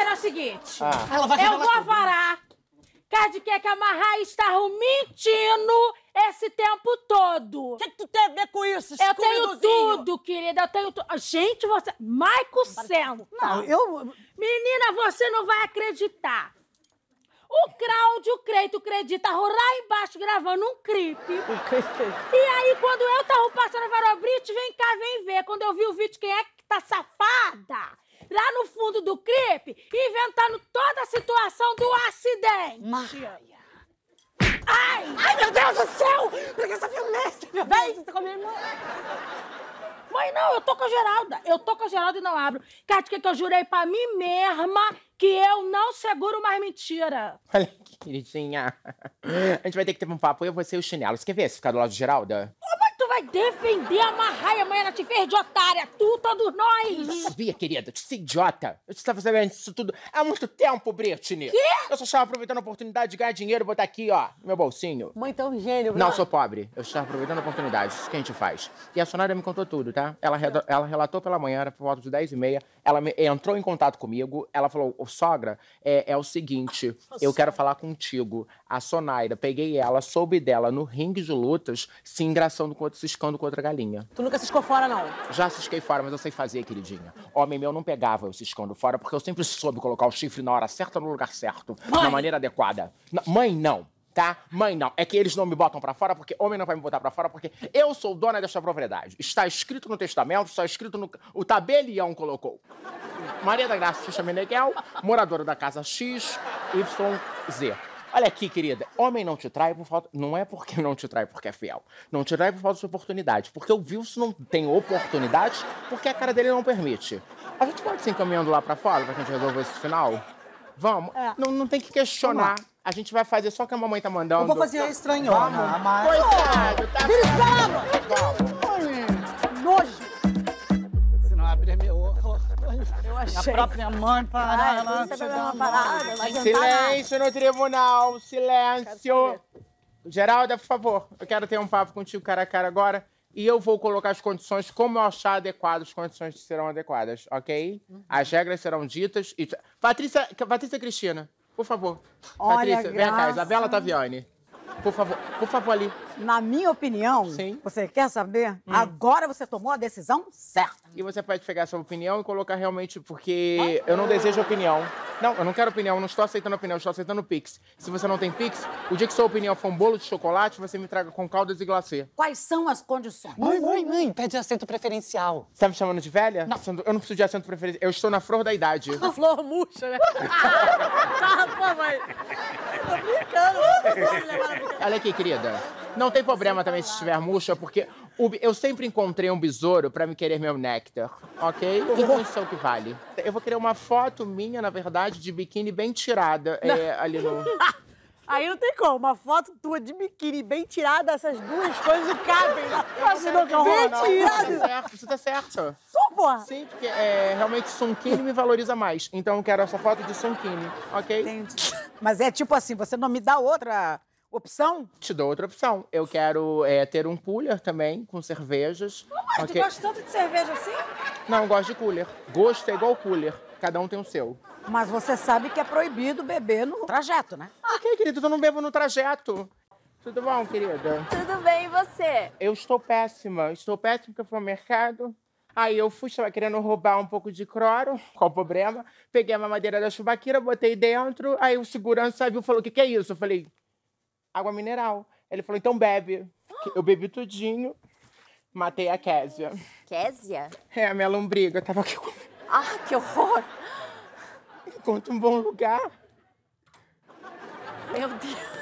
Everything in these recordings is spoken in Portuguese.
será é o seguinte. Ah. Ela vai eu vou avarar. Cade que a Marraia estava mentindo esse tempo todo. O que, que, tu tem a ver com isso, Eu tenho tudo, querida. Eu tenho tudo. Gente, você. Maico Senna. Não, eu. Menina, você não vai acreditar. O Cláudio Creito acredita lá embaixo gravando um clipe. e aí, quando eu tava passando a Varobrite, vem cá, vem ver. Quando eu vi o vídeo, quem é que tá safado? dentro do CRIP, inventando toda a situação do acidente. Maria. Ai! Ai, meu Deus do céu! Por que essa violência? Meu Deus, você tá com a minha irmã? Mãe, não, eu tô com a Geralda. Eu tô com a Geralda e não abro. Cátia, é que eu jurei pra mim mesma que eu não seguro mais mentira. Olha, queridinha. A gente vai ter que ter um papo. Eu, você e o chinelo. Você quer ver se ficar do lado de Geralda? Ô, mãe, vai defender a Marraia, mãe. Ela te fez de otária. Tu, todos nós. Sabia, querida? Tu é idiota. Eu estava tá sabendo disso tudo há muito tempo, Britney. Quê? Eu só estava aproveitando a oportunidade de ganhar dinheiro e botar aqui, ó, no meu bolsinho. Mãe, tão gênio. Não, sou pobre. Eu estava aproveitando a oportunidade. Isso que a gente faz. E a Sonaira me contou tudo, tá? Ela, ela relatou pela manhã, era por volta de 10 e meia. Ela me, entrou em contato comigo. Ela falou, Ô, sogra, é, é o seguinte, Nossa. eu quero falar contigo. A Sonaira, peguei ela, soube dela no ringue de lutas, se engraçando com outro ciscando com outra galinha. Tu nunca ciscou fora, não? Já cisquei fora, mas eu sei fazer, queridinha. Homem meu não pegava eu ciscando fora, porque eu sempre soube colocar o chifre na hora certa, no lugar certo, mãe. na maneira adequada. mãe, não. Tá? Mãe, não. É que eles não me botam para fora, porque homem não vai me botar para fora, porque eu sou dona desta propriedade. Está escrito no testamento, está escrito no. O tabelião colocou. Maria da Graça Xuxa Meneghel, moradora da casa X, Y, Olha aqui, querida. Homem não te trai por falta. Não é porque não te trai porque é fiel. Não te trai por falta de oportunidade. Porque o Vilso não tem oportunidade, porque a cara dele não permite. A gente pode se encaminhando lá pra fora pra gente resolver esse final? Vamos? É. Não, não tem que questionar. A gente vai fazer só o que a mamãe tá mandando. Eu vou fazer estranhona, mas... Coitado, tá... Vamos! Eu achei. A própria mãe parada. lá. Silêncio no tribunal, silêncio. Geralda, por favor, eu quero ter um papo contigo cara a cara agora. E eu vou colocar as condições como eu achar adequado, as condições serão adequadas, ok? Uhum. As regras serão ditas. E... Patrícia, Patrícia Cristina, por favor. Olha, Patrícia, graça. vem cá, Isabela Taviani. Por favor, por favor, ali. Na minha opinião, Sim. você quer saber? Hum. Agora você tomou a decisão certa. E você pode pegar a sua opinião e colocar realmente, porque ah. eu não desejo opinião. Não, eu não quero opinião, eu não estou aceitando opinião, eu estou aceitando Pix. Se você não tem Pix, o dia que sua opinião for um bolo de chocolate, você me traga com caldas e glacê. Quais são as condições? Mãe, mãe, mãe, pede assento preferencial. Você tá me chamando de velha? Não. Eu não preciso de assento preferencial, eu estou na flor da idade. Na flor murcha, né? tá, pô, mãe tô brincando. Olha aqui, querida. Não tem problema também se estiver murcha, porque eu sempre encontrei um besouro para me querer meu néctar, ok? Que função que vale. Eu vou querer uma foto minha, na verdade, de biquíni bem tirada é, ali no... Aí não tem como. Uma foto tua de biquíni bem tirada, essas duas coisas cabem. Imagina que horror. Bem tirada. Você tá certo, você tá certo. porra. Sim, porque é, realmente Sunkini me valoriza mais. Então eu quero essa foto de Sunkini, ok? Entendi. Mas é tipo assim, você não me dá outra opção? Te dou outra opção. Eu quero é, ter um cooler também, com cervejas. Ué, okay. tu gosta tanto de cerveja assim? Não, gosto de cooler. Gosto é igual cooler. Cada um tem o seu. Mas você sabe que é proibido beber no trajeto, né? quê, querido? Tu não bebo no trajeto. Tudo bom, querida? Tudo bem, e você? Eu estou péssima. Estou péssima porque eu fui ao mercado. Aí eu fui, estava querendo roubar um pouco de croro, qual o problema? Peguei a mamadeira da chubaquira, botei dentro. Aí o segurança viu e falou: O que, que é isso? Eu falei: Água mineral. Ele falou: Então bebe. Eu bebi tudinho, matei a Késia. Késia? É, a minha lombriga. Eu tava aqui com. Ah, que horror! Encontra um bom lugar. Meu Deus.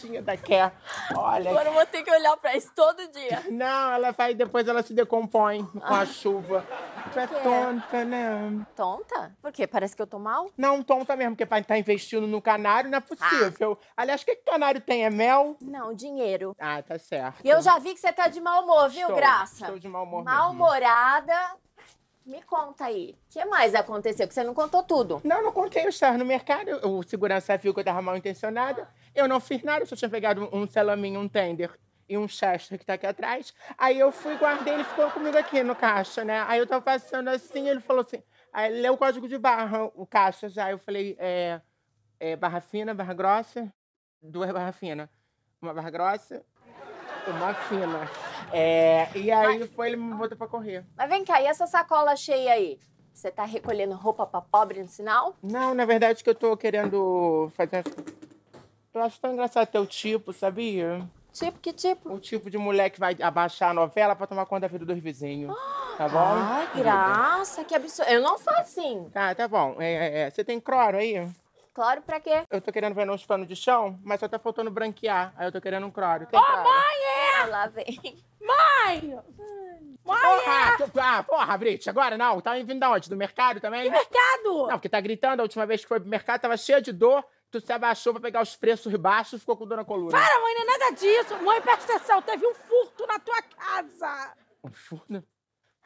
Tinha da Ké. Olha. Agora eu vou ter que olhar pra isso todo dia. Não, ela vai, depois ela se decompõe com a chuva. Tu é tonta, né? Tonta? Por quê? Parece que eu tô mal? Não, tonta mesmo, porque pra estar tá investindo no canário não é possível. Ah. Aliás, o que, que canário tem? É mel? Não, dinheiro. Ah, tá certo. E eu já vi que você tá de mau humor, viu, Estou, Graça? Estou de mau humor. mesmo. Mal-humorada. Me conta aí, o que mais aconteceu? Que você não contou tudo. Não, não contei. Eu estava no mercado, o segurança viu que eu estava mal intencionada. Eu não fiz nada, eu só tinha pegado um salaminho, um tender e um Chester que está aqui atrás. Aí eu fui, guardei, ele ficou comigo aqui no caixa, né? Aí eu estava passando assim, ele falou assim. Aí ele leu o código de barra, o caixa já. Eu falei, é, é barra fina, barra grossa, duas barra fina, uma barra grossa, uma fina. É, e aí mas, foi, ele me botou pra correr. Mas vem cá, e essa sacola cheia aí? Você tá recolhendo roupa pra pobre no sinal? Não, na verdade que eu tô querendo fazer... Eu acho tão engraçado teu tipo, sabia? Tipo, que tipo? O tipo de mulher que vai abaixar a novela pra tomar conta da vida dos vizinhos. Ah, tá bom? Ai, graça, que absurdo. Eu não sou assim. Tá, tá bom. É, é, é, Você tem cloro aí? Cloro pra quê? Eu tô querendo ver uns panos de chão, mas só tá faltando branquear. Aí eu tô querendo um cloro. Ô, oh, mãe! É lá vem. Mãe! Porra, tu, ah, porra, Brit, agora não. Tá vindo da onde? Do mercado também? Que mercado? Não, porque tá gritando. A última vez que foi pro mercado tava cheia de dor. Tu se abaixou pra pegar os preços baixos e ficou com dor na coluna. Para, mãe, não é nada disso. Mãe, presta atenção. Teve um furto na tua casa. Um furto?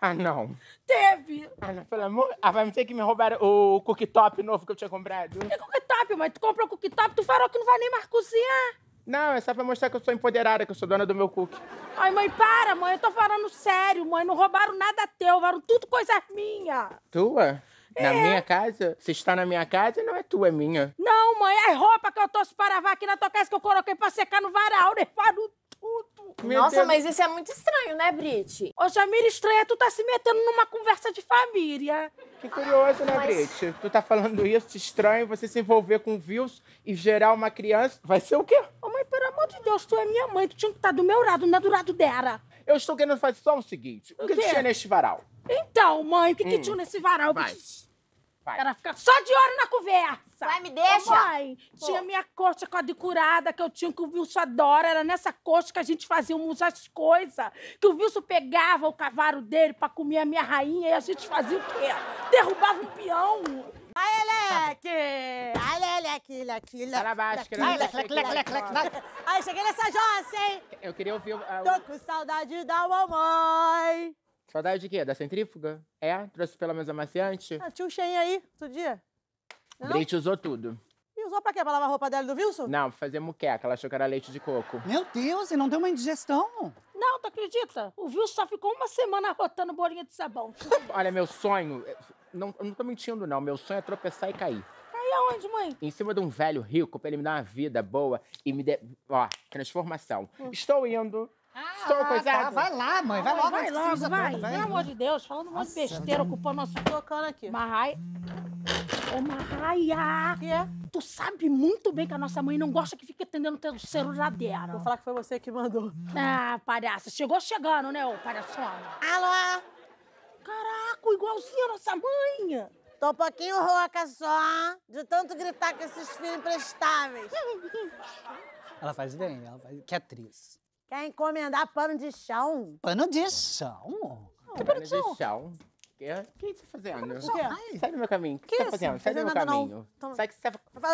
Ah, não. Teve. Ah, não, pelo amor... Ah, vai me ter que me roubar o cooktop novo que eu tinha comprado. Que cooktop, mãe? Tu comprou o cooktop, tu falou que não vai nem mais cozinhar. Não, é só pra mostrar que eu sou empoderada, que eu sou dona do meu cookie. Ai, mãe, para, mãe. Eu tô falando sério, mãe. Não roubaram nada teu, roubaram tudo coisa minha. Tua? É. Na minha casa? Se está na minha casa, não é tua, é minha. Não, mãe, é roupa que eu trouxe para lavar aqui na tua casa que eu coloquei pra secar no varal, né? Falou tudo. Meu Nossa, Deus. mas isso é muito estranho, né, Brit? Ô, Jamira, estranha, tu tá se metendo numa conversa de família. Que curioso, né, mas... Brit? Tu tá falando isso, estranho, você se envolver com views e gerar uma criança. Vai ser o quê? pelo amor de Deus, tu é minha mãe, tu tinha que estar tá do meu lado, não é do lado dela. Eu estou querendo fazer só o seguinte: o, o que tinha neste varal? Então, mãe, o que, hum. que tinha nesse varal? Vai. Vai. Ela fica só de olho na conversa. Vai, me deixa. Ô, mãe, Pô. tinha minha coxa quadriculada, que eu tinha que o Wilson adora. Era nessa coxa que a gente fazia as coisas. Que o Wilson pegava o cavalo dele pra comer a minha rainha e a gente fazia o quê? Derrubava um peão. Aí, Leque! Tá. Aí, Leque, Leque, Leque. baixo, Leque, Leque, Leque, Leque, Aí, cheguei nessa jossa, hein? Eu queria ouvir... Uh, Tô com saudade da mamãe. Saudade de quê? Da centrífuga? É? Trouxe pelo menos amaciante? Ah, tinha um cheinho aí, outro dia. Leite usou tudo. E usou pra quê? Pra lavar a roupa dela do Wilson? Não, pra fazer muqueca. Ela achou que era leite de coco. Meu Deus, e não deu uma indigestão? Não, tu acredita? O Wilson só ficou uma semana rotando bolinha de sabão. Olha, meu sonho não, não tô mentindo, não. Meu sonho é tropeçar e cair. Cair tá aonde, mãe? Em cima de um velho rico pra ele me dar uma vida boa e me de Ó, transformação. Hum. Estou indo. Ah, Estou coisada. Tá, vai lá, mãe. Vai, vai logo. Vai logo, vai. vai. Pelo amor de Deus, falando um monte de besteira, ocupando nosso tocando aqui. Marrai. Ô, Marraia! Que é? Tu sabe muito bem que a nossa mãe não gosta que fique atendendo o celular dela. Vou falar que foi você que mandou. Ah, palhaça. Chegou chegando, né, ô palhaçona? Alô? Caraca, igualzinho a nossa mãe! Tô um pouquinho rouca só, de tanto gritar com esses filhos imprestáveis. Ela faz bem, ela faz... Que atriz. Quer encomendar pano de chão? Pano de chão? que pano de chão? O chão. Que, que você tá fazendo? quê? Sai do meu caminho. O que, você tá fazendo? Sai do meu caminho. Sai que você tá fazendo.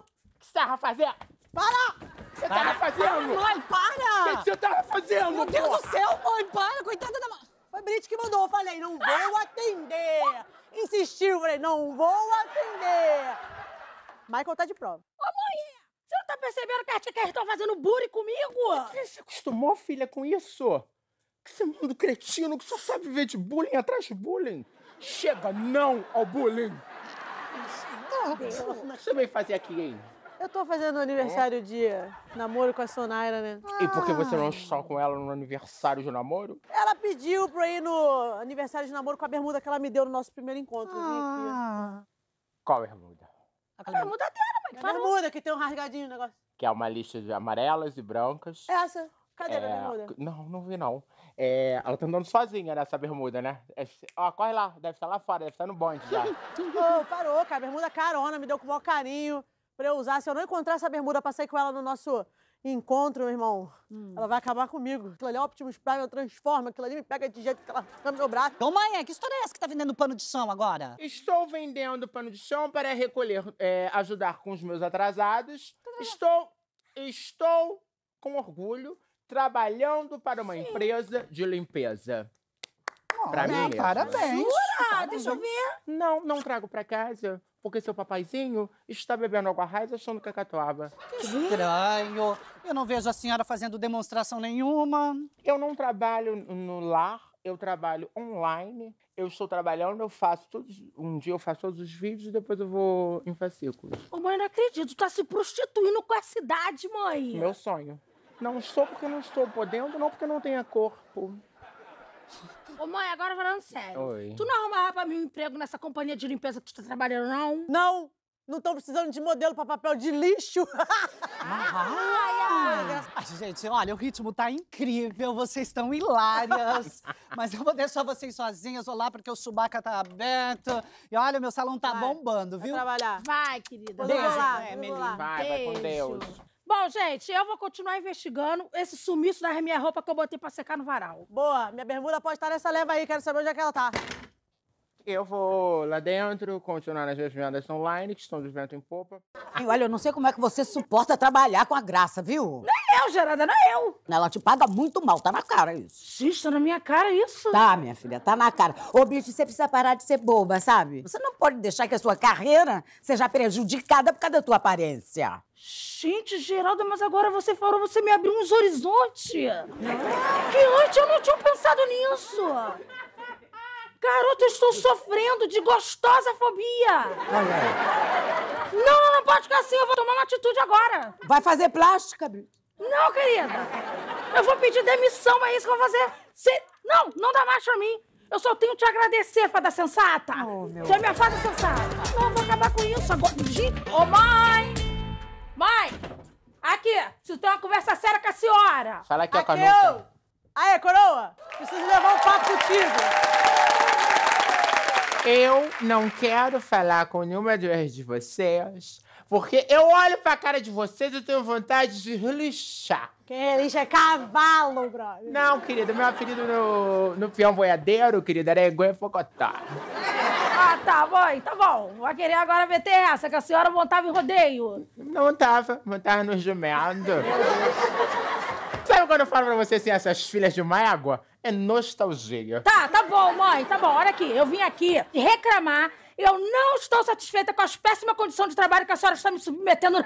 O que você tava fazendo? Para! Você tava fazendo? mãe, para! O que você tava fazendo? Meu Deus do céu, mãe, para! Coitada da mãe! Foi Brit que mandou. Eu falei, não vou atender. Insistiu, falei, não vou atender. Michael tá de prova. Ô, mãe, você não tá percebendo que a tia tá fazendo bullying comigo? Você se você acostumou, filha, com isso? Que mundo cretino que só sabe viver de bullying atrás de bullying. Chega não ao bullying. O que você veio fazer aqui, hein? Eu tô fazendo aniversário de namoro com a Sonaira, né? E por que você não ah. está com ela no aniversário de namoro? Ela pediu pra eu ir no aniversário de namoro com a bermuda que ela me deu no nosso primeiro encontro. Ah. Qual bermuda? A bermuda dela, mãe. É a bermuda que tem um rasgadinho no negócio. Que é uma lista de amarelas e brancas. É essa. Cadê é... a bermuda? Não, não vi não. É... Ela tá andando sozinha nessa bermuda, né? É... Ó, corre lá, deve estar lá fora, deve estar no bonde já. Ô, oh, parou, cara. A bermuda carona, me deu com o maior carinho para eu usar. Se eu não encontrar essa bermuda passei sair com ela no nosso encontro, meu irmão, hum. ela vai acabar comigo. Aquilo ali é Optimus Prime, ela transforma, aquilo ali me pega de jeito que ela fica no meu braço. Então, mãe, que história é essa que tá vendendo pano de chão agora? Estou vendendo pano de chão para recolher, é, ajudar com os meus atrasados. Tá. Estou, estou com orgulho trabalhando para uma Sim. empresa de limpeza. Pra mim mesmo. Parabéns. Jura? Deixa eu ver. Não, não trago pra casa porque seu papaizinho está bebendo água raiz achando que é catuaba. Estranho. Eu não vejo a senhora fazendo demonstração nenhuma. Eu não trabalho no lar, eu trabalho online. Eu estou trabalhando, eu faço todos. Um dia eu faço todos os vídeos e depois eu vou em fascículos. Ô, mãe, não acredito. Tá se prostituindo com essa idade, mãe. Meu sonho. Não estou porque não estou podendo, não porque não tenha corpo. Ô, mãe, agora falando sério. Oi. Tu não arrumava pra mim um emprego nessa companhia de limpeza que tu tá trabalhando, não? Não! Não estão precisando de modelo para papel de lixo. Ah, ah, gente, olha, o ritmo tá incrível, vocês estão hilárias. mas eu vou deixar vocês sozinhas, olá, porque o subaca tá aberto. E olha, meu salão tá vai. bombando, viu? Vai trabalhar. Vai, querida. Beijo. Vou lá, lá. Vai, vai com Deus. Bom, gente, eu vou continuar investigando esse sumiço da minhas roupa que eu botei pra secar no varal. Boa, minha bermuda pode estar nessa leva aí, quero saber onde é que ela tá. Eu vou lá dentro, continuar nas minhas vendas online, que estão de vento em popa. E olha, eu não sei como é que você suporta trabalhar com a graça, viu? Não é eu, Gerada, não é eu. Ela te paga muito mal, tá na cara isso. tá na minha cara isso? Tá, minha filha, tá na cara. Ô, bicho, você precisa parar de ser boba, sabe? Você não pode deixar que a sua carreira seja prejudicada por causa da tua aparência. Gente, Geralda, mas agora você falou, você me abriu uns horizontes. Que antes eu não tinha pensado nisso. Garoto, eu estou hum. sofrendo de gostosa fobia. Não, não, não pode ficar assim. Eu vou tomar uma atitude agora. Vai fazer plástica, Brito? Não, querida. Eu vou pedir demissão, é isso que eu vou fazer. Se... Não, não dá mais pra mim. Eu só tenho que te agradecer, fada sensata. Oh, meu Você é minha fada sensata. Não, eu vou acabar com isso agora. Ô, oh, mãe! Mãe! Aqui, se tu tem uma conversa séria com a senhora. Fala aqui, aqui com a Aê, coroa! Preciso levar um papo contigo. Eu não quero falar com nenhuma de vocês, porque eu olho pra cara de vocês e tenho vontade de lixar. Quem lixa é cavalo, brother. Não, querida, meu apelido no, no peão boiadeiro, querida, era Egonha Focotá. Ah, tá, mãe, tá bom. Vai querer agora meter essa, que a senhora montava em rodeio. Não montava, montava no jumento. Sabe quando eu falo pra você assim, essas filhas de mágoa? É nostalgia. Tá, tá bom, mãe, tá bom. Olha aqui, eu vim aqui reclamar. Eu não estou satisfeita com a péssima condição de trabalho que a senhora está me submetendo.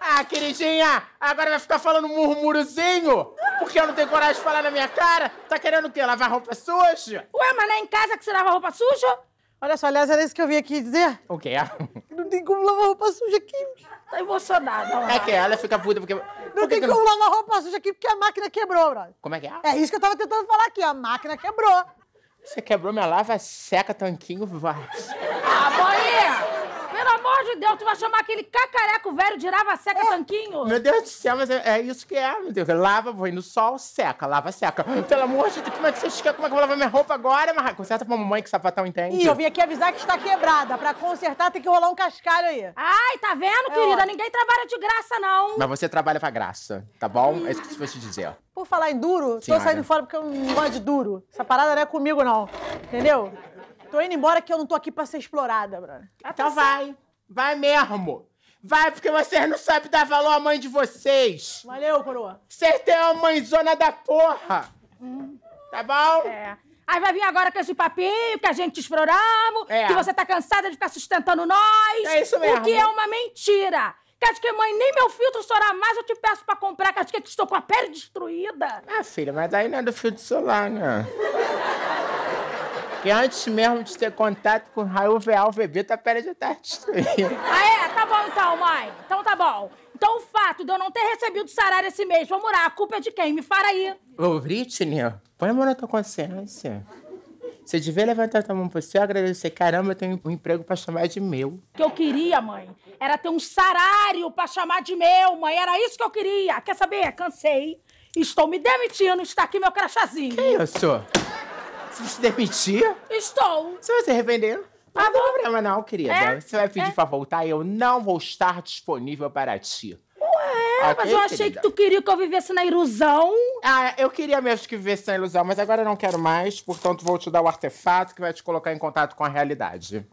Ah, queridinha, agora vai ficar falando murmurozinho? Porque eu não tenho coragem de falar na minha cara? Tá querendo o quê? Lavar roupa suja? Ué, mas não é em casa que você lava roupa suja? Olha só, aliás, era isso que eu vim aqui dizer. O quê? Não tem como lavar roupa suja aqui. Tá emocionada. Lá. É que ela fica puta porque... Não tem como lavar roupa suja aqui porque a máquina quebrou, brother. Como é que é? É isso que eu tava tentando falar aqui, a máquina quebrou. Você quebrou minha lava, seca, tanquinho, vai. Ah, boinha! amor de Deus, tu vai chamar aquele cacareco velho de lava seca é. tanquinho? Meu Deus do céu, mas é, é, isso que é, meu Deus. Lava, vou no sol, seca, lava, seca. Pelo amor de Deus, como é que você querem? Como é que eu vou lavar minha roupa agora? Mas conserta pra mamãe que o sapatão entende. Ih, eu vim aqui avisar que está quebrada. Pra consertar tem que rolar um cascalho aí. Ai, tá vendo, é querida? Ninguém trabalha de graça, não. Mas você trabalha pra graça, tá bom? Hum. É isso que eu vou te dizer. Por falar em duro, Senhora. tô saindo fora porque eu não gosto de duro. Essa parada não é comigo, não. Entendeu? Tô indo embora que eu não tô aqui pra ser explorada, brother. Então vai. Vai mesmo. Vai, porque vocês não sabem dar valor à mãe de vocês. Valeu, coroa. Vocês têm uma mãezona da porra. Tá bom? É. Aí vai vir agora com esse papinho que a gente te exploramos, é. que você tá cansada de ficar sustentando nós. É isso mesmo. O que é uma mentira. acho que, mãe, nem meu filtro estourar mais, eu te peço pra comprar, acho que estou com a pele destruída. Ah, filha, mas aí não é do filtro solar, né? que antes mesmo de ter contato com o raio UVA, o bebê tá pera já estar destruído. Ah, é? Tá bom então, mãe. Então tá bom. Então o fato de eu não ter recebido salário esse mês, vamos lá, a culpa é de quem? Me fala aí. Ô, Britney, põe a mão na tua consciência. Você devia levantar a mão pra você e agradecer. Caramba, eu tenho um emprego pra chamar de meu. O que eu queria, mãe, era ter um salário pra chamar de meu, mãe. Era isso que eu queria. Quer saber? Cansei. Estou me demitindo. Está aqui meu crachazinho. Que isso? Você se demitir? Estou. Você vai se arrepender? Ah, não tem problema não, querida. É, Você vai pedir é. pra voltar e eu não vou estar disponível para ti. Ué, Ok, mas eu achei querida? que tu queria que eu vivesse na ilusão. Ah, eu queria mesmo que vivesse na ilusão, mas agora eu não quero mais, portanto vou te dar o artefato que vai te colocar em contato com a realidade.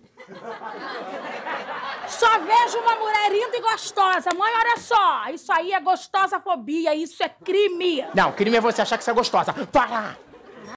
Só vejo uma mulher linda e gostosa. Mãe, olha só. Isso aí é gostosa fobia. Isso é crime. Não, crime é você achar que você é gostosa. Para!